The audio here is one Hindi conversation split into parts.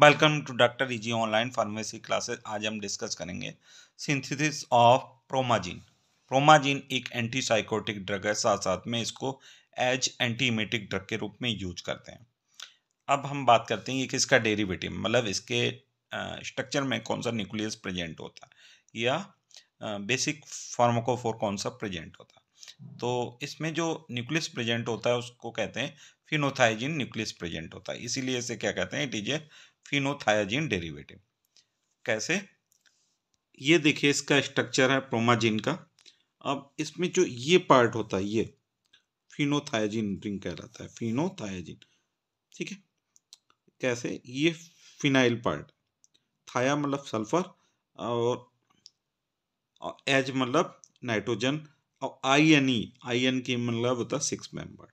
Welcome to doctor easy online pharmacy classes आज हम डिस्कस करेंगे सिंथेसिस ऑफ प्रोमाजिन प्रोमाजिन एक एंटीसाइकोटिक ड्रग है साथ साथ में इसको एज एंटीमेटिक ड्रग के रूप में यूज करते हैं अब हम बात करते हैं ये किसका डेरिवेटिव मतलब इसके स्ट्रक्चर में कौन सा न्यूक्लियस प्रेजेंट होता है या बेसिक फार्माकोफोर कौन सा प्रेजेंट होता है तो इसमें जो न्यूक्लियस प्रेजेंट होता है उसको कहते हैं फिनोथाइजिन न्यूक्लियस प्रेजेंट होता है इसीलिए इसे क्या कहते हैं it is a phenothiazine derivative कैसे ये देखिए इसका स्ट्रक्चर है प्रोमाजिन का अब इसमें जो ये पार्ट होता है ये फिनोथायाजिन रिंग कहलाता है फिनोथायाजिन ठीक है कैसे ये फिनाइल पार्ट थाया मतलब सल्फर और, और एज मतलब नाइट्रोजन और आई एन ई आई एन की मतलब होता है सिक्स मेंबर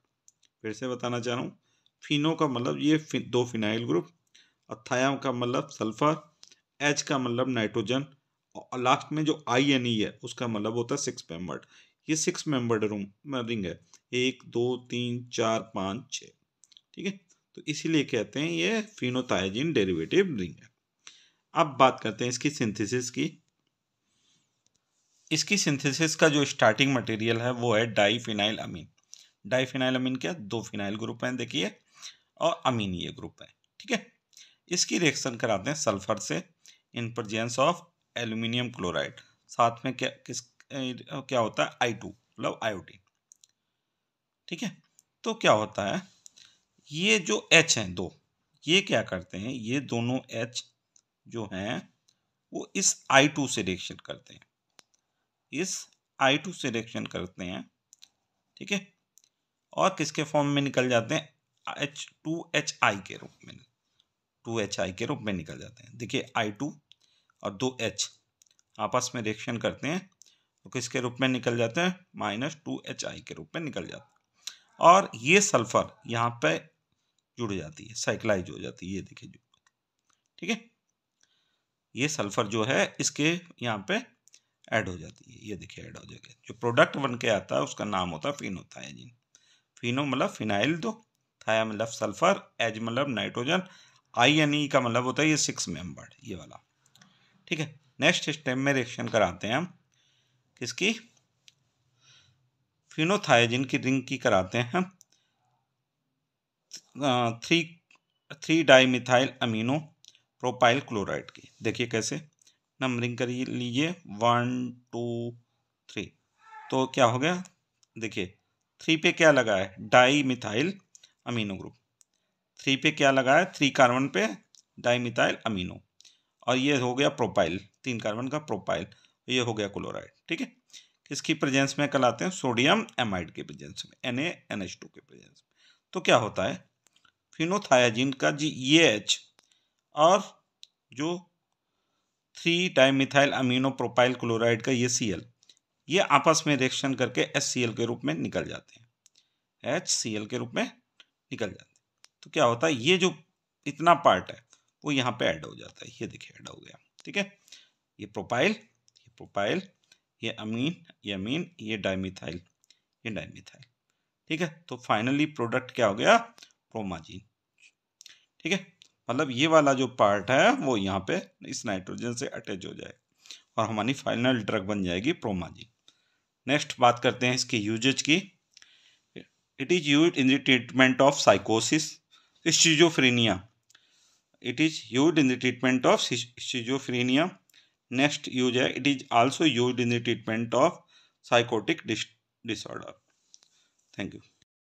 फिर से बताना चाह रहा हूँ फिनो का मतलब ये फि, दो फिनाइल ग्रुप और थायाम का मतलब सल्फर एच का मतलब नाइट्रोजन और लास्ट में जो आई एन ई है उसका मतलब होता है सिक्स मेंबर्ड ये सिक्स मेंबर्ड रूम रिंग है एक दो तीन चार पाँच छः ठीक है तो इसीलिए कहते हैं ये फिनोथाइजिन डेरिवेटिव रिंग है अब बात करते हैं इसकी सिंथेसिस की इसकी सिंथेसिस का जो स्टार्टिंग मटेरियल है वो है डाईफिनाइल अमीन डाईफिनाइल अमीन क्या दो फिनाइल ग्रुप हैं देखिए और अमीन ये ग्रुप है ठीक है इसकी रिएक्शन कराते हैं सल्फर से in presence of aluminium chloride साथ में क्या किस क्या होता है आई टू मतलब आयोडीन ठीक है तो क्या होता है ये जो एच हैं दो ये क्या करते हैं ये दोनों एच जो हैं वो इस आई टू से रिएक्शन करते हैं इस आई टू से रिएक्शन करते हैं ठीक है और किसके फॉर्म में निकल जाते हैं एच टू एच आई के रूप में टू एच आई के रूप में निकल जाते हैं देखिए आई टू और दो एच आपस में रिएक्शन करते हैं तो किसके रूप में निकल जाते हैं माइनस टू एच आई के रूप में निकल जाते हैं और ये सल्फर यहाँ पे जुड़ जाती है साइक्लाइज हो जाती है ये देखिए जो ठीक है ये सल्फर जो है इसके यहाँ पे ऐड हो जाती है ये देखिए ऐड हो जाएगा जो प्रोडक्ट बन के आता है उसका नाम होता है फिनोथायाजिन फिनो मतलब फिनाइल दो थाया मतलब सल्फर एज मतलब नाइट्रोजन आई एन ई का मतलब होता है ये सिक्स मेंबर्ड ये वाला ठीक है नेक्स्ट स्टेप में रिएक्शन कराते हैं हम किसकी फिनोथाइजिन की रिंग की कराते हैं three three dimethyl amino propyl chloride की देखिए कैसे नंबरिंग कर लीजिए वन टू थ्री तो क्या हो गया देखिए थ्री पे क्या लगा है dimethyl amino group three पे क्या लगा है थ्री कार्बन पे डाइमिथाइल अमीनो और ये हो गया प्रोपाइल तीन कार्बन का प्रोपाइल ये हो गया क्लोराइड ठीक है किसकी प्रेजेंस में कल आते हैं सोडियम एमाइड के प्रेजेंस में N A N H two के प्रेजेंस में तो क्या होता है फिनोथायाजिन का जी ये एच और जो three dimethyl amino propyl chloride का ये सी एल ये आपस में रिएक्शन करके एच सी एल के रूप में निकल जाते हैं एच सी एल के रूप में निकल जाते हैं तो क्या होता है ये जो इतना पार्ट है वो यहाँ पे ऐड हो जाता है ये देखिए ऐड हो गया ठीक है ये प्रोपाइल ये प्रोपाइल ये अमीन ये अमीन ये डायमिथाइल ये डायमिथाइल ठीक है तो फाइनली प्रोडक्ट क्या हो गया प्रोमाजीन ठीक है मतलब ये वाला जो पार्ट है वो यहाँ पे इस नाइट्रोजन से अटैच हो जाएगा और हमारी फाइनल ड्रग बन जाएगी प्रोमाजीन नेक्स्ट बात करते हैं इसके यूजेज की it is use in the treatment of साइकोसिस schizophrenia. It is used in the treatment of schizophrenia. Next use it is also used in the treatment of psychotic dis disorder. Thank you.